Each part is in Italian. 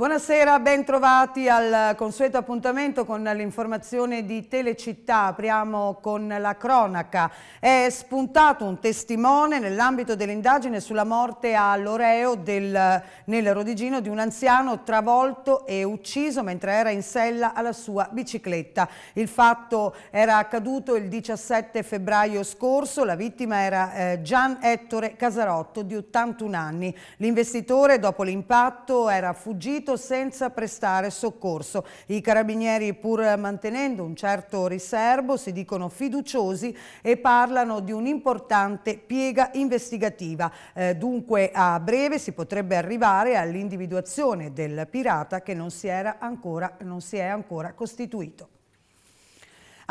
Buonasera, ben trovati al consueto appuntamento con l'informazione di Telecittà. Apriamo con la cronaca. È spuntato un testimone nell'ambito dell'indagine sulla morte a Loreo del, nel Rodigino di un anziano travolto e ucciso mentre era in sella alla sua bicicletta. Il fatto era accaduto il 17 febbraio scorso. La vittima era eh, Gian Ettore Casarotto di 81 anni. L'investitore, dopo l'impatto, era fuggito fuggito senza prestare soccorso. I carabinieri, pur mantenendo un certo riservo, si dicono fiduciosi e parlano di un'importante piega investigativa. Eh, dunque a breve si potrebbe arrivare all'individuazione del pirata che non si, ancora, non si è ancora costituito.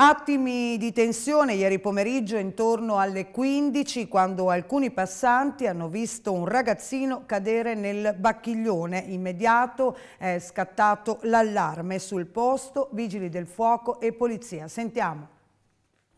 Attimi di tensione ieri pomeriggio intorno alle 15 quando alcuni passanti hanno visto un ragazzino cadere nel bacchiglione. Immediato è scattato l'allarme sul posto, vigili del fuoco e polizia. Sentiamo.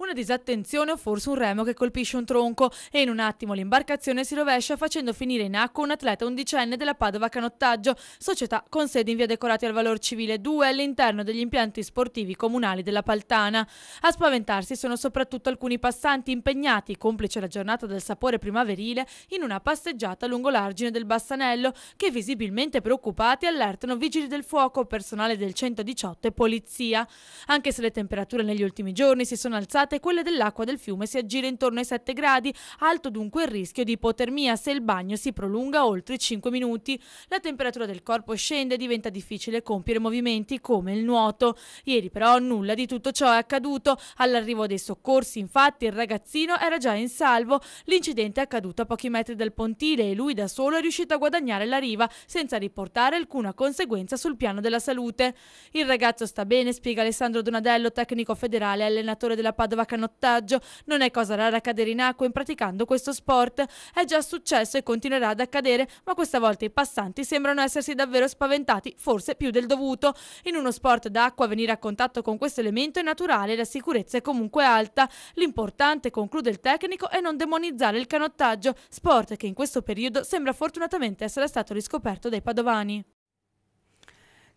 Una disattenzione o forse un remo che colpisce un tronco e in un attimo l'imbarcazione si rovescia facendo finire in acqua un atleta undicenne della Padova Canottaggio, società con sede in via Decorati al Valor Civile 2 all'interno degli impianti sportivi comunali della Paltana. A spaventarsi sono soprattutto alcuni passanti impegnati, complice la giornata del sapore primaverile, in una passeggiata lungo l'argine del Bassanello che visibilmente preoccupati allertano vigili del fuoco, personale del 118 e polizia. Anche se le temperature negli ultimi giorni si sono alzate e quella dell'acqua del fiume si aggira intorno ai 7 gradi, alto dunque il rischio di ipotermia se il bagno si prolunga oltre 5 minuti. La temperatura del corpo scende e diventa difficile compiere movimenti come il nuoto. Ieri però nulla di tutto ciò è accaduto. All'arrivo dei soccorsi infatti il ragazzino era già in salvo. L'incidente è accaduto a pochi metri dal pontile e lui da solo è riuscito a guadagnare la riva senza riportare alcuna conseguenza sul piano della salute. Il ragazzo sta bene, spiega Alessandro Donadello, tecnico federale e allenatore della Padova prova canottaggio. Non è cosa rara cadere in acqua impraticando questo sport. È già successo e continuerà ad accadere, ma questa volta i passanti sembrano essersi davvero spaventati, forse più del dovuto. In uno sport d'acqua venire a contatto con questo elemento è naturale e la sicurezza è comunque alta. L'importante, conclude il tecnico, è non demonizzare il canottaggio, sport che in questo periodo sembra fortunatamente essere stato riscoperto dai padovani.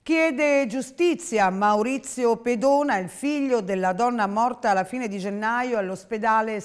Chiede giustizia Maurizio Pedona, il figlio della donna morta alla fine di gennaio all'ospedale eh,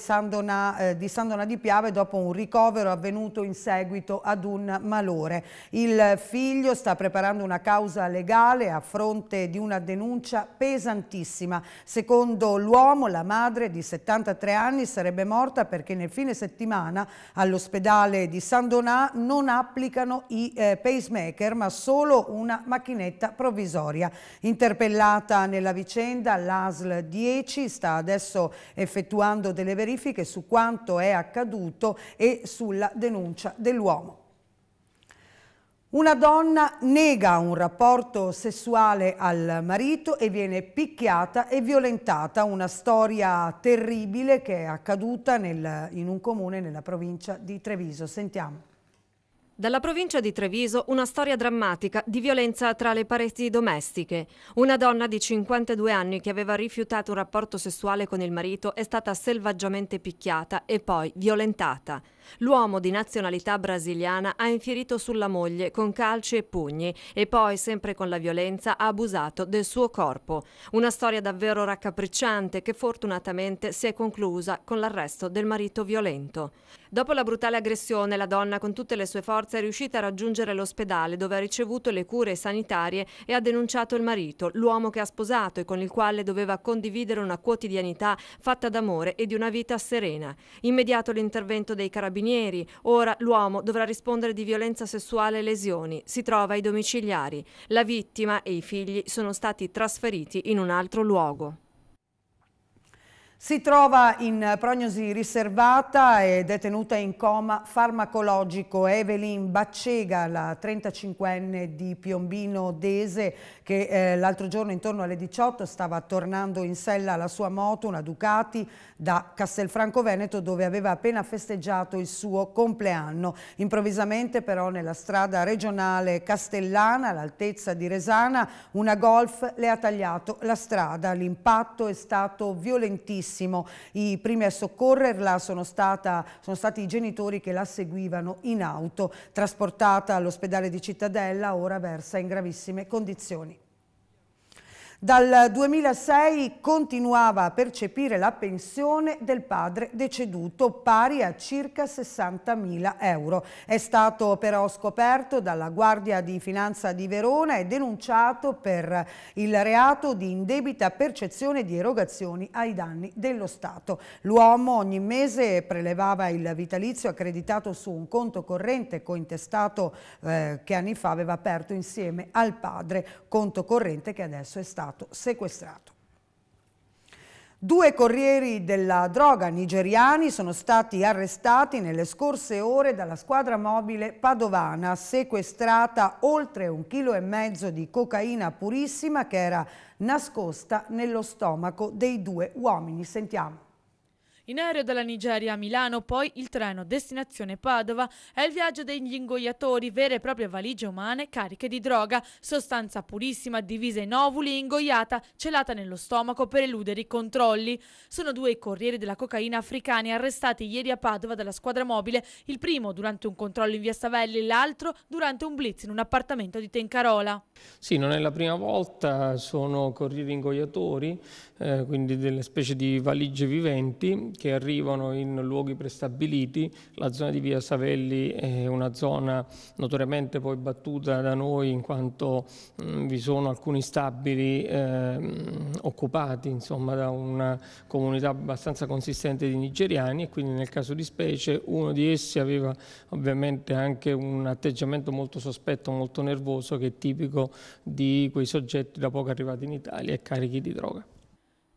di San Donà di Piave dopo un ricovero avvenuto in seguito ad un malore. Il figlio sta preparando una causa legale a fronte di una denuncia pesantissima. Secondo l'uomo la madre di 73 anni sarebbe morta perché nel fine settimana all'ospedale di San Donà non applicano i eh, pacemaker ma solo una macchinetta provvisoria. Interpellata nella vicenda, l'ASL 10 sta adesso effettuando delle verifiche su quanto è accaduto e sulla denuncia dell'uomo. Una donna nega un rapporto sessuale al marito e viene picchiata e violentata, una storia terribile che è accaduta nel, in un comune nella provincia di Treviso. Sentiamo. Dalla provincia di Treviso una storia drammatica di violenza tra le pareti domestiche. Una donna di 52 anni che aveva rifiutato un rapporto sessuale con il marito è stata selvaggiamente picchiata e poi violentata. L'uomo di nazionalità brasiliana ha infierito sulla moglie con calci e pugni e poi, sempre con la violenza, ha abusato del suo corpo. Una storia davvero raccapricciante che fortunatamente si è conclusa con l'arresto del marito violento. Dopo la brutale aggressione, la donna con tutte le sue forze è riuscita a raggiungere l'ospedale dove ha ricevuto le cure sanitarie e ha denunciato il marito, l'uomo che ha sposato e con il quale doveva condividere una quotidianità fatta d'amore e di una vita serena. Immediato l'intervento dei carabinieri carabinieri. Ora l'uomo dovrà rispondere di violenza sessuale e lesioni. Si trova ai domiciliari. La vittima e i figli sono stati trasferiti in un altro luogo. Si trova in prognosi riservata ed è tenuta in coma farmacologico Evelyn Baccega, la 35enne di Piombino Dese, che eh, l'altro giorno intorno alle 18 stava tornando in sella alla sua moto, una Ducati, da Castelfranco Veneto dove aveva appena festeggiato il suo compleanno. Improvvisamente però nella strada regionale Castellana, all'altezza di Resana, una Golf le ha tagliato la strada. L'impatto è stato violentissimo prestissimo i primi a soccorrerla sono, stata, sono stati i genitori che la seguivano in auto. Trasportata all'ospedale di Cittadella, ora versa in gravissime condizioni. Dal 2006 continuava a percepire la pensione del padre deceduto pari a circa 60.000 euro. È stato però scoperto dalla Guardia di Finanza di Verona e denunciato per il reato di indebita percezione di erogazioni ai danni dello Stato. L'uomo ogni mese prelevava il vitalizio accreditato su un conto corrente cointestato eh, che anni fa aveva aperto insieme al padre, conto corrente che adesso è stato stato sequestrato. Due corrieri della droga nigeriani sono stati arrestati nelle scorse ore dalla squadra mobile padovana, sequestrata oltre un chilo e mezzo di cocaina purissima che era nascosta nello stomaco dei due uomini. Sentiamo. In aereo dalla Nigeria a Milano, poi il treno destinazione Padova è il viaggio degli ingoiatori, vere e proprie valigie umane cariche di droga, sostanza purissima divisa in ovuli e ingoiata, celata nello stomaco per eludere i controlli. Sono due i corrieri della cocaina africani arrestati ieri a Padova dalla squadra mobile, il primo durante un controllo in via Stavelli, l'altro durante un blitz in un appartamento di Tencarola. Sì, non è la prima volta, sono corrieri ingoiatori, eh, quindi delle specie di valigie viventi che arrivano in luoghi prestabiliti. La zona di via Savelli è una zona notoriamente poi battuta da noi in quanto mh, mm, vi sono alcuni stabili eh, occupati insomma, da una comunità abbastanza consistente di nigeriani e quindi nel caso di specie uno di essi aveva ovviamente anche un atteggiamento molto sospetto, molto nervoso che è tipico di quei soggetti da poco arrivati in Italia e carichi di droga.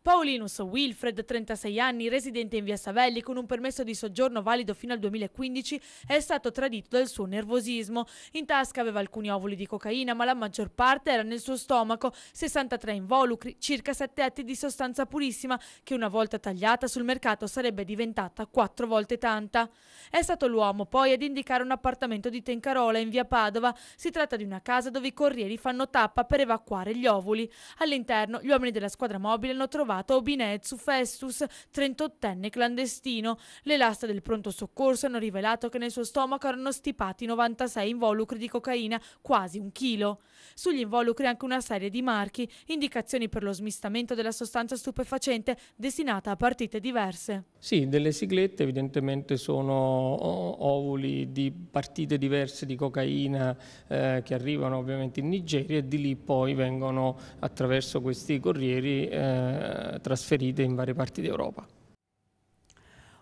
Paulinus Wilfred, 36 anni, residente in via Savelli con un permesso di soggiorno valido fino al 2015, è stato tradito dal suo nervosismo. In tasca aveva alcuni ovuli di cocaina, ma la maggior parte era nel suo stomaco, 63 involucri, circa 7 etti di sostanza purissima che una volta tagliata sul mercato sarebbe diventata 4 volte tanta. È stato l'uomo poi ad indicare un appartamento di Tencarola in via Padova. Si tratta di una casa dove i corrieri fanno tappa per evacuare gli ovuli. All'interno gli uomini della squadra mobile hanno trovato trovata Obinezu Festus, 38enne clandestino. Le lastre del pronto soccorso hanno rivelato che nel suo stomaco erano stipati 96 involucri di cocaina, quasi un chilo. Sugli involucri anche una serie di marchi, indicazioni per lo smistamento della sostanza stupefacente destinata a partite diverse. Sì, delle siglette evidentemente sono ovuli di partite diverse di cocaina eh, che arrivano ovviamente in Nigeria e di lì poi vengono attraverso questi corrieri eh, eh, trasferite in varie parti d'Europa.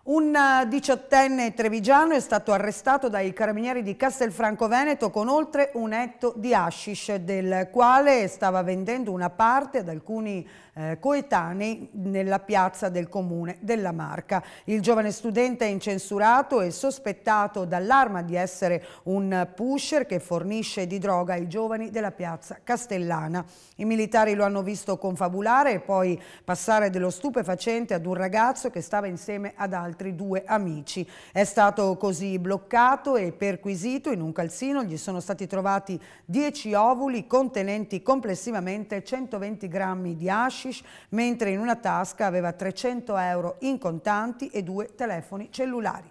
Un eh, diciottenne trevigiano è stato arrestato dai carabinieri di Castelfranco Veneto con oltre un etto di hashish, del quale stava vendendo una parte ad alcuni eh, coetanei nella piazza del comune della Marca. Il giovane studente è incensurato e sospettato dall'arma di essere un pusher che fornisce di droga ai giovani della piazza Castellana. I militari lo hanno visto confabulare e poi passare dello stupefacente ad un ragazzo che stava insieme ad altri due amici. È stato così bloccato e perquisito in un calzino, gli sono stati trovati 10 ovuli contenenti complessivamente 120 grammi di asci hashish, mentre in una tasca aveva 300 euro in contanti e due telefoni cellulari.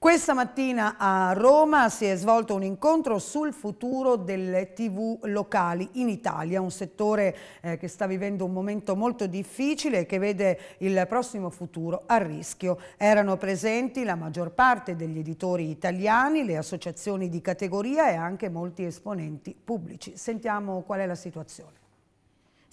Questa mattina a Roma si è svolto un incontro sul futuro delle tv locali in Italia, un settore eh, che sta vivendo un momento molto difficile e che vede il prossimo futuro a rischio. Erano presenti la maggior parte degli editori italiani, le associazioni di categoria e anche molti esponenti pubblici. Sentiamo qual è la situazione.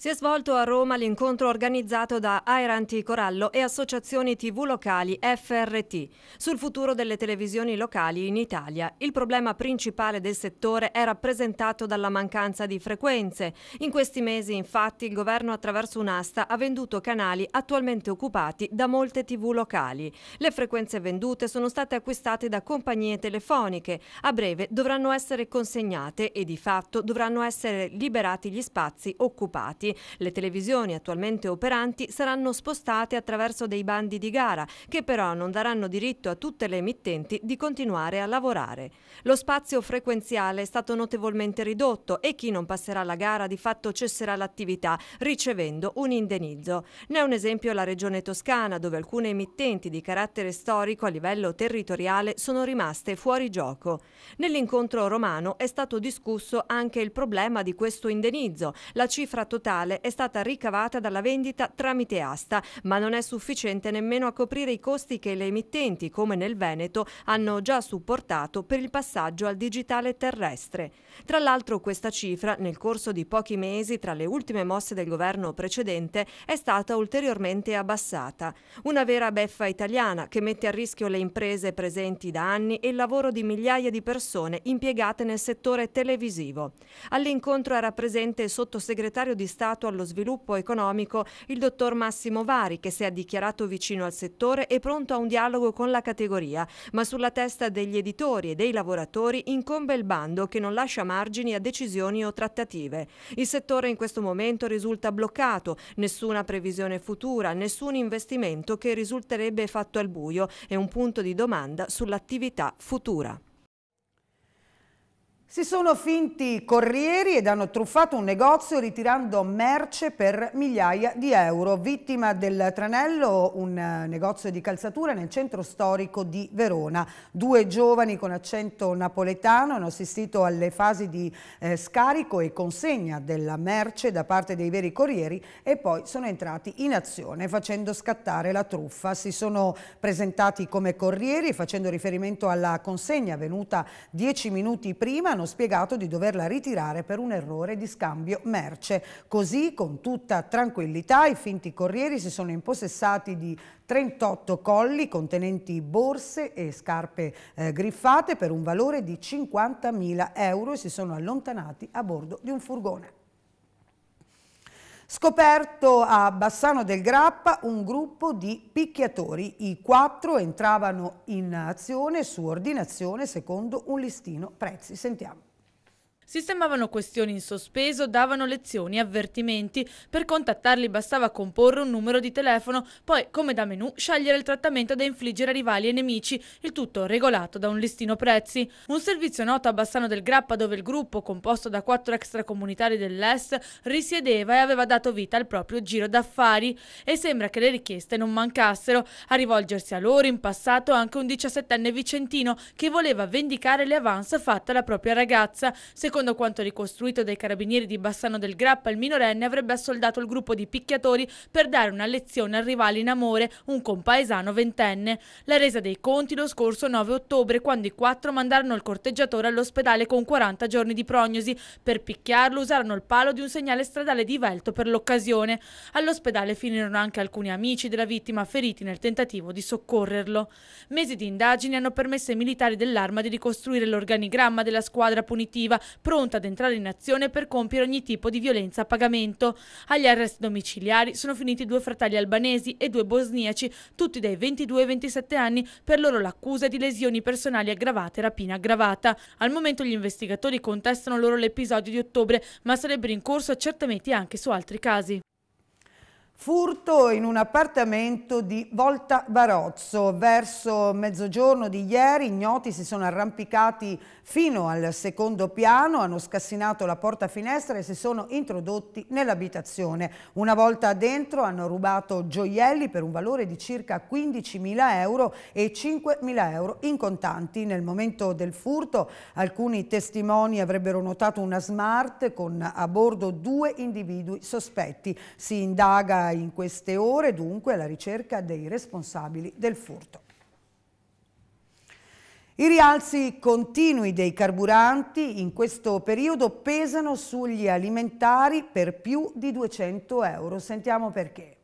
Si è svolto a Roma l'incontro organizzato da Air Corallo e associazioni TV locali FRT sul futuro delle televisioni locali in Italia. Il problema principale del settore è rappresentato dalla mancanza di frequenze. In questi mesi, infatti, il governo attraverso un'asta ha venduto canali attualmente occupati da molte TV locali. Le frequenze vendute sono state acquistate da compagnie telefoniche. A breve dovranno essere consegnate e di fatto dovranno essere liberati gli spazi occupati servizi. Le televisioni attualmente operanti saranno spostate attraverso dei bandi di gara che però non daranno diritto a tutte le emittenti di continuare a lavorare. Lo spazio frequenziale è stato notevolmente ridotto e chi non passerà la gara di fatto cesserà l'attività ricevendo un indenizzo. Ne è un esempio la regione toscana dove alcune emittenti di carattere storico a livello territoriale sono rimaste fuori gioco. Nell'incontro romano è stato discusso anche il problema di questo indenizzo. la cifra totale totale è stata ricavata dalla vendita tramite asta, ma non è sufficiente nemmeno a coprire i costi che le emittenti, come nel Veneto, hanno già supportato per il passaggio al digitale terrestre. Tra l'altro questa cifra, nel corso di pochi mesi tra le ultime mosse del governo precedente, è stata ulteriormente abbassata. Una vera beffa italiana che mette a rischio le imprese presenti da anni e il lavoro di migliaia di persone impiegate nel settore televisivo. All'incontro era presente il sottosegretario di Stato deputato allo sviluppo economico il dottor Massimo Vari che si è dichiarato vicino al settore e pronto a un dialogo con la categoria, ma sulla testa degli editori e dei lavoratori incombe il bando che non lascia margini a decisioni o trattative. Il settore in questo momento risulta bloccato, nessuna previsione futura, nessun investimento che risulterebbe fatto al buio e un punto di domanda sull'attività futura. Si sono finti corrieri ed hanno truffato un negozio ritirando merce per migliaia di euro. Vittima del tranello un eh, negozio di calzatura nel centro storico di Verona. Due giovani con accento napoletano hanno assistito alle fasi di eh, scarico e consegna della merce da parte dei veri corrieri e poi sono entrati in azione facendo scattare la truffa. Si sono presentati come corrieri facendo riferimento alla consegna avvenuta dieci minuti prima hanno spiegato di doverla ritirare per un errore di scambio merce. Così, con tutta tranquillità, i finti corrieri si sono impossessati di 38 colli contenenti borse e scarpe eh, griffate per un valore di 50.000 euro e si sono allontanati a bordo di un furgone. Scoperto a Bassano del Grappa un gruppo di picchiatori. I quattro entravano in azione su ordinazione secondo un listino prezzi. Sentiamo. Sistemavano questioni in sospeso, davano lezioni, avvertimenti. Per contattarli bastava comporre un numero di telefono, poi, come da menù, scegliere il trattamento da infliggere a rivali e nemici, il tutto regolato da un listino prezzi. Un servizio noto a Bassano del Grappa dove il gruppo, composto da quattro extracomunitari dell'Est, risiedeva e aveva dato vita al proprio giro d'affari. E sembra che le richieste non mancassero. A rivolgersi a loro in passato anche un 17enne vicentino che voleva vendicare le avance fatte alla propria ragazza. Secondo Secondo quanto ricostruito dai carabinieri di Bassano del Grappa, il minorenne avrebbe assoldato il gruppo di picchiatori per dare una lezione al rivale in amore, un compaesano ventenne. La resa dei conti lo scorso 9 ottobre, quando i quattro mandarono il corteggiatore all'ospedale con 40 giorni di prognosi. Per picchiarlo usarono il palo di un segnale stradale di Velto per l'occasione. All'ospedale finirono anche alcuni amici della vittima feriti nel tentativo di soccorrerlo. Mesi di indagini hanno permesso ai militari dell'arma di ricostruire l'organigramma della squadra punitiva pronta ad entrare in azione per compiere ogni tipo di violenza a pagamento. Agli arresti domiciliari sono finiti due fratelli albanesi e due bosniaci, tutti dai 22 ai 27 anni, per loro l'accusa di lesioni personali aggravate e rapina aggravata. Al momento gli investigatori contestano loro l'episodio di ottobre, ma sarebbero in corso accertamenti anche su altri casi. Furto in un appartamento di Volta Barozzo. Verso mezzogiorno di ieri ignoti si sono arrampicati fino al secondo piano, hanno scassinato la porta finestra e si sono introdotti nell'abitazione. Una volta dentro hanno rubato gioielli per un valore di circa 15.000 euro e 5.000 euro in contanti. Nel momento del furto alcuni testimoni avrebbero notato una smart con a bordo due individui sospetti. Si indaga in queste ore dunque alla ricerca dei responsabili del furto. I rialzi continui dei carburanti in questo periodo pesano sugli alimentari per più di 200 euro. Sentiamo perché.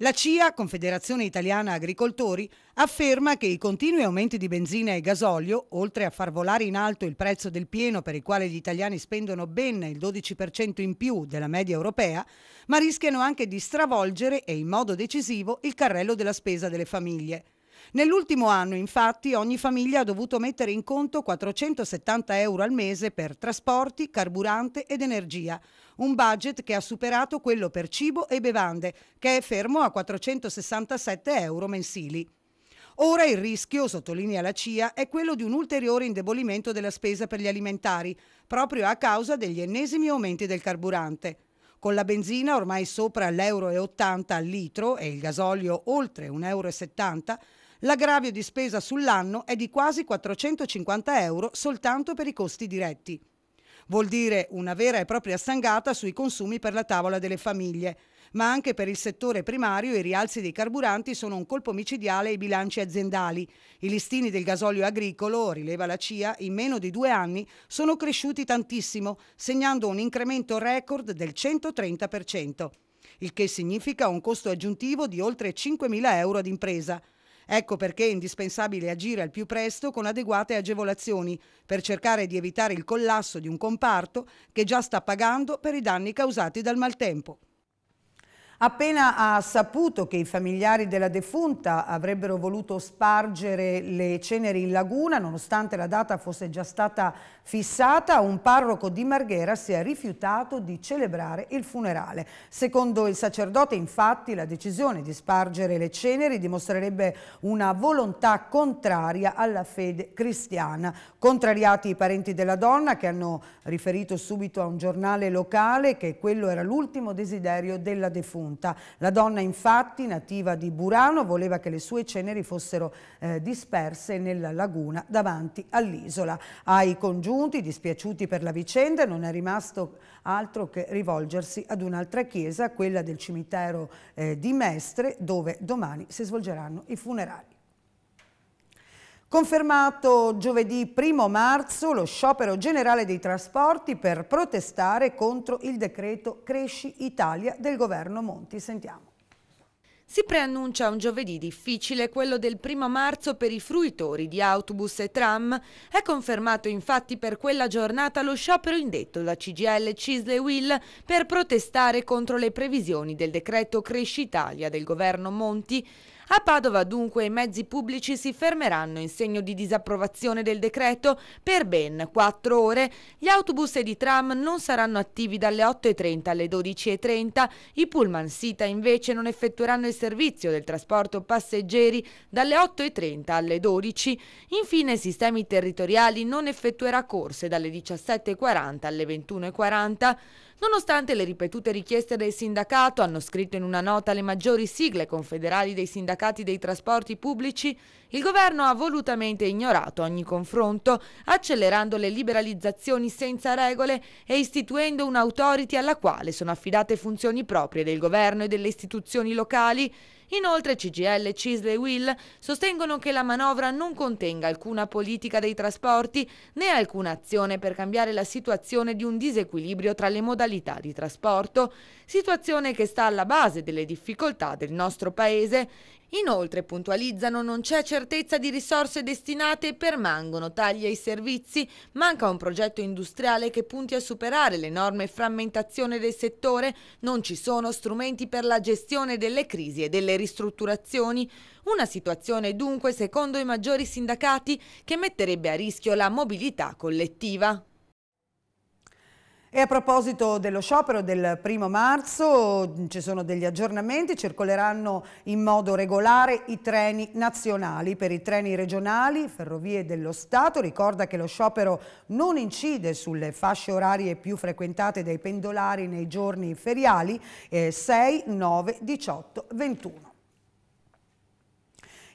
La CIA, Confederazione Italiana Agricoltori, afferma che i continui aumenti di benzina e gasolio, oltre a far volare in alto il prezzo del pieno per il quale gli italiani spendono ben il 12% in più della media europea, ma rischiano anche di stravolgere e in modo decisivo il carrello della spesa delle famiglie. Nell'ultimo anno, infatti, ogni famiglia ha dovuto mettere in conto 470 euro al mese per trasporti, carburante ed energia, un budget che ha superato quello per cibo e bevande, che è fermo a 467 euro mensili. Ora il rischio, sottolinea la CIA, è quello di un ulteriore indebolimento della spesa per gli alimentari, proprio a causa degli ennesimi aumenti del carburante. Con la benzina ormai sopra l'euro al litro e il gasolio oltre 1,70 euro, l'aggravio di spesa sull'anno è di quasi 450 euro soltanto per i costi diretti. Vuol dire una vera e propria stangata sui consumi per la tavola delle famiglie. Ma anche per il settore primario i rialzi dei carburanti sono un colpo micidiale ai bilanci aziendali. I listini del gasolio agricolo, rileva la CIA, in meno di due anni sono cresciuti tantissimo, segnando un incremento record del 130%, il che significa un costo aggiuntivo di oltre 5.000 euro ad impresa. Ecco perché è indispensabile agire al più presto con adeguate agevolazioni per cercare di evitare il collasso di un comparto che già sta pagando per i danni causati dal maltempo. Appena ha saputo che i familiari della defunta avrebbero voluto spargere le ceneri in laguna, nonostante la data fosse già stata fissata, un parroco di Marghera si è rifiutato di celebrare il funerale. Secondo il sacerdote, infatti, la decisione di spargere le ceneri dimostrerebbe una volontà contraria alla fede cristiana. Contrariati i parenti della donna, che hanno riferito subito a un giornale locale che quello era l'ultimo desiderio della defunta defunta. La donna infatti, nativa di Burano, voleva che le sue ceneri fossero eh, disperse nella laguna davanti all'isola. Ai congiunti, dispiaciuti per la vicenda, non è rimasto altro che rivolgersi ad un'altra chiesa, quella del cimitero eh, di Mestre, dove domani si svolgeranno i funerali. Confermato giovedì 1 marzo lo sciopero generale dei trasporti per protestare contro il decreto Cresci Italia del governo Monti. Sentiamo. Si preannuncia un giovedì difficile, quello del 1 marzo per i fruitori di autobus e tram. È confermato infatti per quella giornata lo sciopero indetto da CGL Cisle Will per protestare contro le previsioni del decreto Cresci Italia del governo Monti. A Padova dunque i mezzi pubblici si fermeranno in segno di disapprovazione del decreto per ben 4 ore. Gli autobus ed i tram non saranno attivi dalle 8.30 alle 12.30. I pullman sita invece non effettueranno il servizio del trasporto passeggeri dalle 8.30 alle 12. Infine sistemi territoriali non effettuerà corse dalle 17.40 alle 21.40. Nonostante le ripetute richieste del sindacato, hanno scritto in una nota le maggiori sigle confederali dei sindacati dei trasporti pubblici, il governo ha volutamente ignorato ogni confronto, accelerando le liberalizzazioni senza regole e istituendo un'autority alla quale sono affidate funzioni proprie del governo e delle istituzioni locali Inoltre CGL, Cisle e Will sostengono che la manovra non contenga alcuna politica dei trasporti né alcuna azione per cambiare la situazione di un disequilibrio tra le modalità di trasporto, situazione che sta alla base delle difficoltà del nostro Paese. Inoltre, puntualizzano, non c'è certezza di risorse destinate e permangono tagli ai servizi, manca un progetto industriale che punti a superare l'enorme frammentazione del settore, non ci sono strumenti per la gestione delle crisi e delle ristrutturazioni. Una situazione dunque, secondo i maggiori sindacati, che metterebbe a rischio la mobilità collettiva. E a proposito dello sciopero del primo marzo ci sono degli aggiornamenti, circoleranno in modo regolare i treni nazionali. Per i treni regionali, Ferrovie dello Stato ricorda che lo sciopero non incide sulle fasce orarie più frequentate dai pendolari nei giorni feriali eh, 6, 9, 18, 21.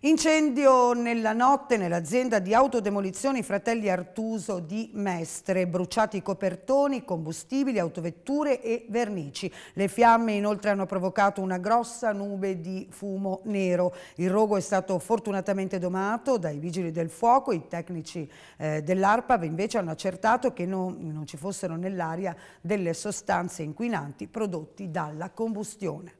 Incendio nella notte nell'azienda di autodemolizioni Fratelli Artuso di Mestre, bruciati copertoni, combustibili, autovetture e vernici. Le fiamme inoltre hanno provocato una grossa nube di fumo nero. Il rogo è stato fortunatamente domato dai vigili del fuoco, i tecnici eh, dell'ARPAV invece hanno accertato che non, non ci fossero nell'aria delle sostanze inquinanti prodotti dalla combustione.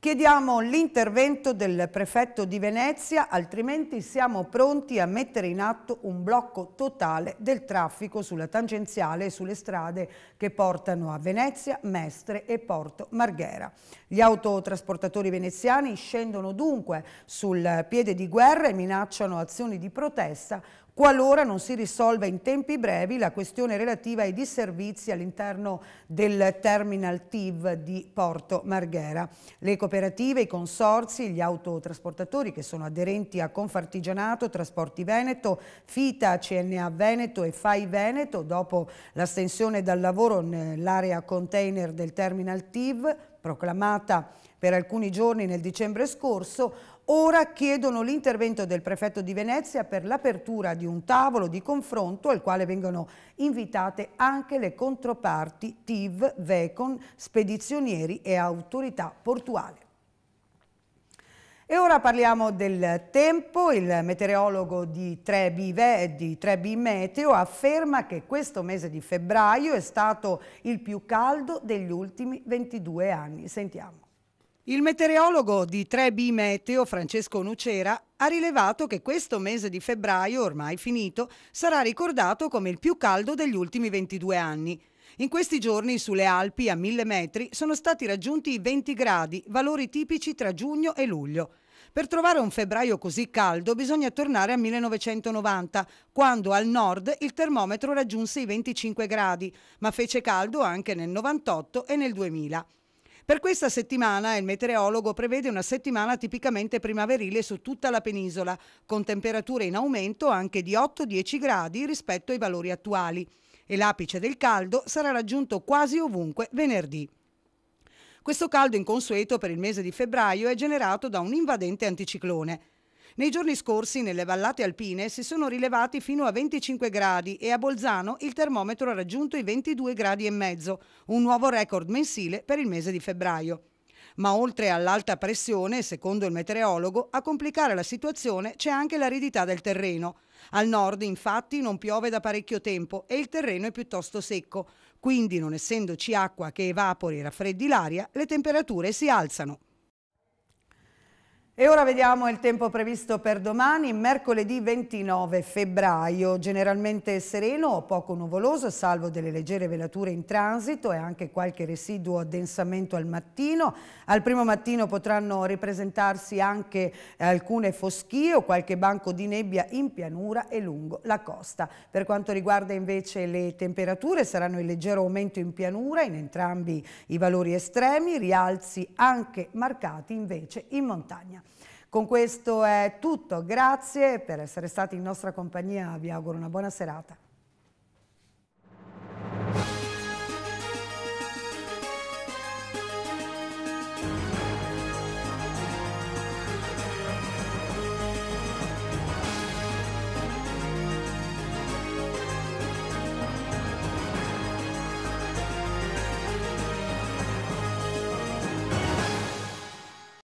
Chiediamo l'intervento del prefetto di Venezia, altrimenti siamo pronti a mettere in atto un blocco totale del traffico sulla tangenziale e sulle strade che portano a Venezia, Mestre e Porto Marghera. Gli autotrasportatori veneziani scendono dunque sul piede di guerra e minacciano azioni di protesta qualora non si risolva in tempi brevi la questione relativa ai disservizi all'interno del terminal TIV di Porto Marghera. Le cooperative, i consorzi, gli autotrasportatori che sono aderenti a Confartigianato, Trasporti Veneto, FITA, CNA Veneto e FAI Veneto, dopo l'astensione dal lavoro nell'area container del terminal TIV, proclamata per alcuni giorni nel dicembre scorso, ora chiedono l'intervento del prefetto di Venezia per l'apertura di un tavolo di confronto al quale vengono invitate anche le controparti TIV, VECON, spedizionieri e autorità portuale. E ora parliamo del tempo. Il meteorologo di Trebi, di Trebi Meteo afferma che questo mese di febbraio è stato il più caldo degli ultimi 22 anni. Sentiamo. Il meteorologo di 3B Meteo, Francesco Nucera, ha rilevato che questo mese di febbraio, ormai finito, sarà ricordato come il più caldo degli ultimi 22 anni. In questi giorni sulle Alpi a 1000 metri sono stati raggiunti i 20 gradi, valori tipici tra giugno e luglio. Per trovare un febbraio così caldo bisogna tornare al 1990, quando al nord il termometro raggiunse i 25 gradi, ma fece caldo anche nel 98 e nel 2000. Per questa settimana il meteorologo prevede una settimana tipicamente primaverile su tutta la penisola, con temperature in aumento anche di 8-10 gradi rispetto ai valori attuali e l'apice del caldo sarà raggiunto quasi ovunque venerdì. Questo caldo inconsueto per il mese di febbraio è generato da un invadente anticiclone. Nei giorni scorsi nelle vallate alpine si sono rilevati fino a 25 gradi e a Bolzano il termometro ha raggiunto i 22 gradi e mezzo, un nuovo record mensile per il mese di febbraio. Ma oltre all'alta pressione, secondo il meteorologo, a complicare la situazione c'è anche l'aridità del terreno. Al nord infatti non piove da parecchio tempo e il terreno è piuttosto secco, quindi non essendoci acqua che evapori e raffreddi l'aria, le temperature si alzano. E ora vediamo il tempo previsto per domani, mercoledì 29 febbraio, generalmente sereno o poco nuvoloso, salvo delle leggere velature in transito e anche qualche residuo addensamento al mattino. Al primo mattino potranno ripresentarsi anche alcune foschie o qualche banco di nebbia in pianura e lungo la costa. Per quanto riguarda invece le temperature, saranno in leggero aumento in pianura in entrambi i valori estremi, rialzi anche marcati invece in montagna. Con questo è tutto, grazie per essere stati in nostra compagnia, vi auguro una buona serata.